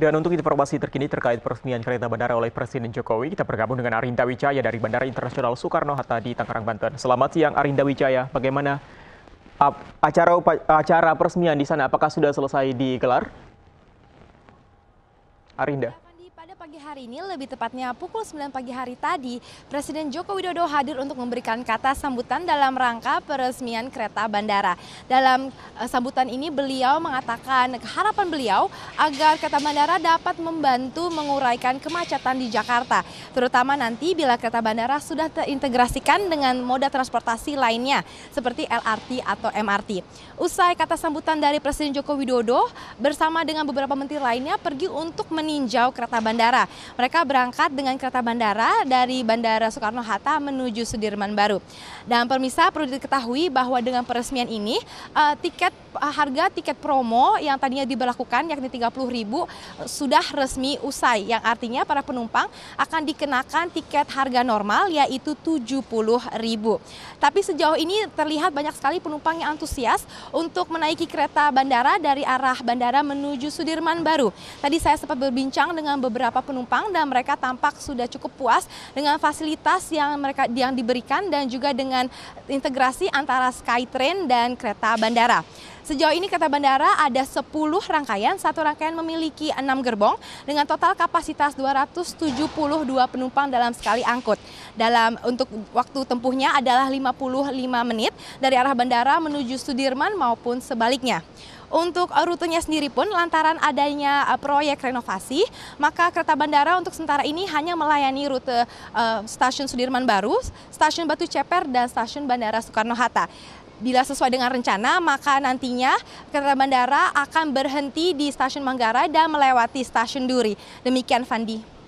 Dan untuk informasi terkini terkait peresmian kereta bandara oleh Presiden Jokowi, kita bergabung dengan Arinda Wijaya dari Bandara Internasional Soekarno-Hatta di Tangerang, Banten. Selamat siang Arinda Wijaya, bagaimana acara acara peresmian di sana? Apakah sudah selesai digelar? Arinda pagi hari ini, lebih tepatnya pukul 9 pagi hari tadi, Presiden Joko Widodo hadir untuk memberikan kata sambutan dalam rangka peresmian kereta bandara. Dalam eh, sambutan ini beliau mengatakan harapan beliau agar kereta bandara dapat membantu menguraikan kemacetan di Jakarta, terutama nanti bila kereta bandara sudah terintegrasikan dengan moda transportasi lainnya seperti LRT atau MRT. Usai kata sambutan dari Presiden Joko Widodo bersama dengan beberapa menteri lainnya pergi untuk meninjau kereta bandara bandara. Mereka berangkat dengan kereta bandara dari Bandara Soekarno-Hatta menuju Sudirman Baru. Dan pemirsa perlu diketahui bahwa dengan peresmian ini uh, tiket uh, harga tiket promo yang tadinya diberlakukan yakni 30.000 sudah resmi usai yang artinya para penumpang akan dikenakan tiket harga normal yaitu 70.000. Tapi sejauh ini terlihat banyak sekali penumpang yang antusias untuk menaiki kereta bandara dari arah bandara menuju Sudirman Baru. Tadi saya sempat berbincang dengan beberapa beberapa penumpang dan mereka tampak sudah cukup puas dengan fasilitas yang mereka yang diberikan dan juga dengan integrasi antara Skytrain dan kereta bandara. Sejauh ini kereta bandara ada 10 rangkaian, satu rangkaian memiliki 6 gerbong dengan total kapasitas 272 penumpang dalam sekali angkut. Dalam untuk waktu tempuhnya adalah 55 menit dari arah bandara menuju Sudirman maupun sebaliknya. Untuk rutenya sendiri pun lantaran adanya eh, proyek renovasi, maka kereta bandara untuk sementara ini hanya melayani rute uh, stasiun Sudirman Baru, stasiun Batu Ceper, dan stasiun Bandara Soekarno-Hatta bila sesuai dengan rencana, maka nantinya kereta bandara akan berhenti di stasiun Manggarai dan melewati stasiun Duri. Demikian Fandi.